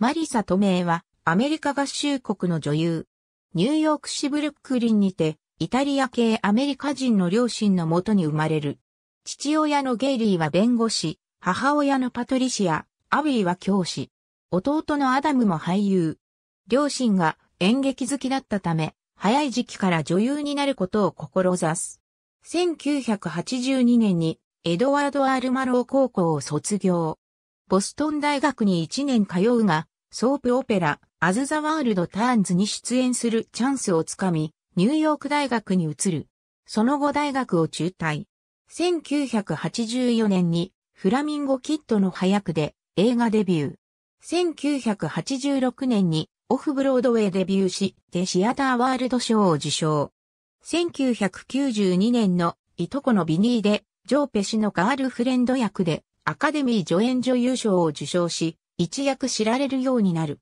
マリサ・トメイは、アメリカ合衆国の女優。ニューヨークシブルックリンにて、イタリア系アメリカ人の両親のもとに生まれる。父親のゲイリーは弁護士、母親のパトリシア、アビーは教師。弟のアダムも俳優。両親が演劇好きだったため、早い時期から女優になることを志す。1982年にエドワード・アルマロー高校を卒業。ボストン大学に1年通うが、ソープオペラ、アズ・ザ・ワールド・ターンズに出演するチャンスをつかみ、ニューヨーク大学に移る。その後大学を中退。1984年にフラミンゴ・キッドの早くで映画デビュー。1986年にオフブロードウェイデビューし、デシアターワールド賞を受賞。1992年のいとこのビニーで、ジョーペ氏のガールフレンド役でアカデミー助演女優賞を受賞し、一躍知られるようになる。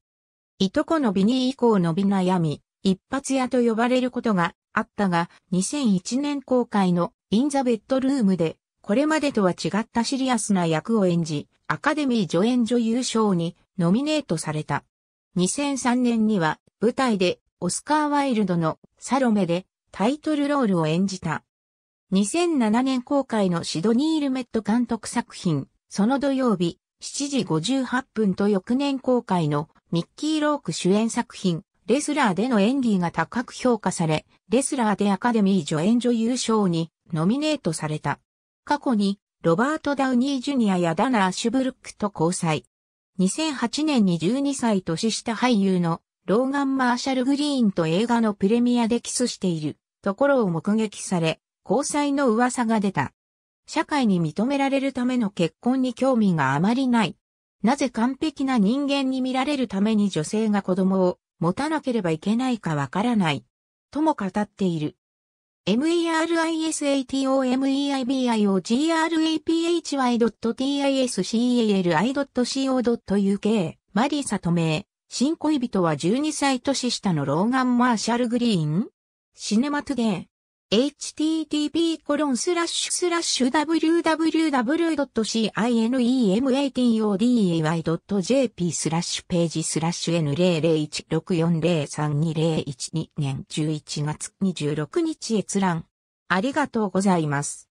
いとこのビニー以降伸び悩み、一発屋と呼ばれることがあったが、2001年公開のインザベッドルームで、これまでとは違ったシリアスな役を演じ、アカデミー助演女優賞にノミネートされた。2003年には舞台でオスカー・ワイルドのサロメでタイトルロールを演じた。2007年公開のシドニー・ルメット監督作品その土曜日、7時58分と翌年公開のミッキー・ローク主演作品、レスラーでの演技が高く評価され、レスラーでアカデミー助演女優賞にノミネートされた。過去に、ロバート・ダウニー・ジュニアやダナ・アシュブルックと交際。2008年に12歳年下俳優のローガン・マーシャル・グリーンと映画のプレミアでキスしているところを目撃され、交際の噂が出た。社会に認められるための結婚に興味があまりない。なぜ完璧な人間に見られるために女性が子供を持たなければいけないかわからない。とも語っている。merisatomeibio.graphy.tiscali.co.uk マリーサと名、新恋人は12歳年下のローガン・マーシャル・グリーンシネマトゥデー。http://www.cinematoday.jp スラッシュページスラッシュ n00164032012 年11月26日閲覧。ありがとうございます。